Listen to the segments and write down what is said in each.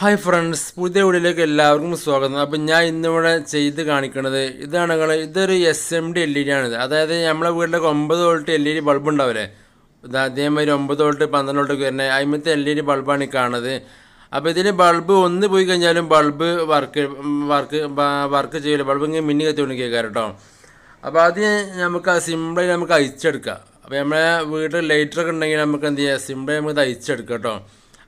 hi friends പുതിയ വീഡിയോയിലേക്ക് എല്ലാവർക്കും സ്വാഗതം അപ്പം ഞാൻ ഇന്നിവിടെ ചെയ്ത് കാണിക്കുന്നത് ഇതാണ് നിങ്ങൾ ഇതൊരു S M D L E D ആണിത് അതായത് നമ്മളെ വീട്ടിലൊക്കെ ഒമ്പത് volt L E D bulb ഉണ്ടാവില്ലേ അതേമാതിരി ഒമ്പത് വോൾട്ട് പന്ത്രണ്ട് വോൾട്ടൊക്കെ വരുന്നത് അതിമത്തെ എൽ ഇ e ഡി ബൾബാണ് ഈ കാണുന്നത് അപ്പോൾ ഇതിന് ബൾബ് ഒന്ന് പോയി കഴിഞ്ഞാലും ബൾബ് വർക്ക് വർക്ക് വർക്ക് ചെയ്യില്ല ബൾബ് ഇങ്ങനെ മിന്നി കത്തിക്കൊണ്ട് കേൾക്കാം കേട്ടോ അപ്പോൾ അത് നമുക്ക് സിമ്പിളി നമുക്ക് അയച്ചെടുക്കാം അപ്പോൾ നമ്മളെ വീട്ടിൽ ലൈറ്ററൊക്കെ ഉണ്ടെങ്കിൽ നമുക്ക് എന്ത് ചെയ്യാം സിമ്പിളായി നമുക്ക് അയച്ചെടുക്കാം കേട്ടോ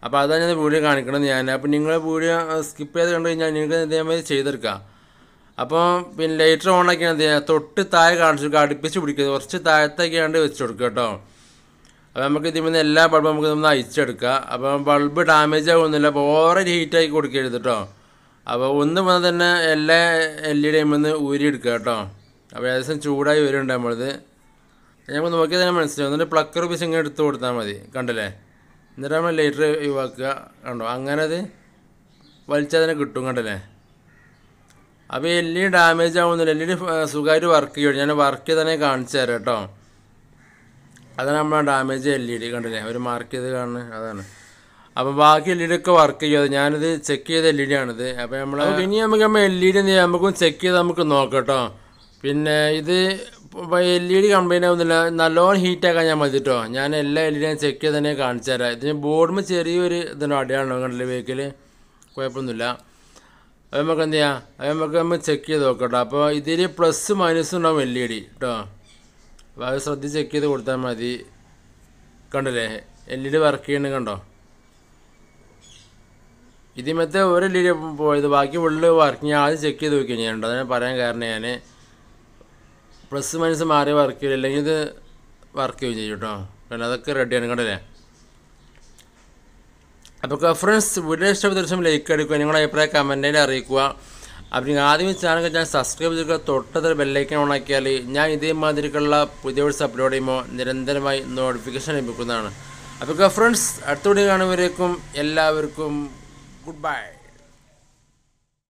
അപ്പോൾ അതാണ് ഞാൻ വീഡിയോ കാണിക്കണത് ഞാൻ അപ്പോൾ നിങ്ങൾ വീഡിയോ സ്കിപ്പ് ചെയ്ത് കണ്ടു കഴിഞ്ഞാൽ നിങ്ങൾക്ക് ഇതേമാതിരി ചെയ്തെടുക്കാം അപ്പോൾ പിന്നെ ലൈറ്റർ ഓൺ ആക്കി എന്ത് ചെയ്യുക തൊട്ട് താഴെ കാണിച്ചു അടുപ്പിച്ച് പിടിക്കുക കുറച്ച് കണ്ട് വെച്ച് കൊടുക്കുക കേട്ടോ അപ്പോൾ നമുക്ക് ഇതിൽ നിന്ന് എല്ലാ ബൾബും നമുക്ക് ഇതൊന്ന് അയച്ചെടുക്കുക അപ്പോൾ ബൾബ് ഡാമേജ് ആകുന്നില്ല അപ്പോൾ ഓവർ ഹീറ്റ് കൊടുക്കരുത് കേട്ടോ അപ്പോൾ ഒന്ന് വന്ന് തന്നെ എല്ലാ എൽ ഇ ഡിയിൽ നിന്ന് ഊരിയെടുക്കുക കേട്ടോ അപ്പോൾ ഏകദേശം ചൂടായി വരുന്നുണ്ട് നമ്മളത് ഞങ്ങൾ നോക്കിയാൽ തന്നെ മനസ്സിലാവും എന്നിട്ട് പ്ലക്കർ ഉപയോഗിച്ച് ഇങ്ങനെ എടുത്ത് കൊടുത്താൽ മതി കണ്ടല്ലേ എന്നിട്ട് നമ്മൾ ലൈറ്റർ ഒഴിവാക്കുക കണ്ടോ അങ്ങനെ അത് വലിച്ചതിനെ കിട്ടും കണ്ടല്ലേ അപ്പോൾ എല്ലി ഡാമേജ് ആവുന്നില്ല എല്ലി സുഖമായിട്ട് വർക്ക് ചെയ്യുള്ളൂ ഞാൻ വർക്ക് ചെയ്തതന്നെ കാണിച്ചു തരാം കേട്ടോ അതാണ് നമ്മളെ ഡാമേജ് എൽ ഇ ഡി കണ്ടില്ലേ ഒരു മാർക്ക് ചെയ്ത് കാണുന്നത് അതാണ് അപ്പോൾ ബാക്കി എൽ ഇ ഡി ഒക്കെ വർക്ക് ചെയ്യാതെ ഞാനിത് ചെക്ക് ചെയ്ത എൽ ഇ ഡി ആണിത് അപ്പോൾ നമ്മൾ ഇനി നമുക്ക് നമ്മൾ എൽ ഇ ഡി നമുക്കും ചെക്ക് ചെയ്ത് നമുക്ക് നോക്കാം കേട്ടോ പിന്നെ ഇത് എൽ ഇ ഡി കംപ്ലൈൻ്റ് ആവുന്നില്ല നല്ലോണം ഹീറ്റാക്കാൻ ഞാൻ മതി കേട്ടോ ഞാൻ എല്ലാ എൽ ഇ ഞാൻ ചെക്ക് ചെയ്ത് തന്നെ കാണിച്ചു തരാം ഇതിന് ബോർഡിന് ചെറിയൊരു ഇതിനോ അടിയാണോ കണ്ടില്ല വെഹിക്കിൽ കുഴപ്പമൊന്നുമില്ല അത് നമുക്ക് എന്ത് ചെയ്യാം അത് നമുക്ക് നമ്മൾ ചെക്ക് ചെയ്ത് നോക്കട്ടോ അപ്പോൾ ഇതിൽ പ്ലസ് മൈനസ് ഉണ്ടാവും എൽ ഇ e ഡി കേട്ടോ അപ്പോൾ അത് ശ്രദ്ധിച്ച് ചെക്ക് ചെയ്ത് കൊടുത്താൽ മതി കണ്ടല്ലേ L E e D work ചെയ്യണ കണ്ടോ ഇതിമത്തെ ഒരു എൽ ഇ ഡി പോയത് ബാക്കി ഉള്ളിൽ വർക്കിങ് ആദ്യം ചെക്ക് ചെയ്ത് നോക്കി ഞാൻ അതിനെ പറയാൻ കാരണം ഞാൻ പ്ലസ് മൈനസ് മാറി വർക്ക് ചെയ്യില്ല അല്ലെങ്കിൽ ഇത് വർക്ക് ചെയ്യുകയും ചെയ്യും കേട്ടോ കാരണം അതൊക്കെ റെഡിയാണ് കണ്ടല്ലേ അപ്പോൾ ഫ്രണ്ട്സ് വീഡിയോ ഇഷ്ടപ്പെട്ട ദിവസം ലൈക്ക് എടുക്കുക നിങ്ങളുടെ അഭിപ്രായ കമൻറ്റിൽ അറിയിക്കുക അപ്പം നിങ്ങൾ ആദ്യം ചാനൽ ഞാൻ സബ്സ്ക്രൈബ് ചെയ്തിട്ട് തൊട്ടത്തിൽ ബെല്ലൈക്കൻ ഓണാക്കിയാൽ ഞാൻ ഇതേമാതിരിക്കുള്ള പുതിയ വീഡിയോസ് അപ്ലോഡ് ചെയ്യുമ്പോൾ നിരന്തരമായി നോട്ടിഫിക്കേഷൻ ലഭിക്കുന്നതാണ് അപ്പോൾ ഫ്രണ്ട്സ് അടുത്ത വീഡിയോ കാണുമ്പോഴേക്കും എല്ലാവർക്കും ഗുഡ് ബൈ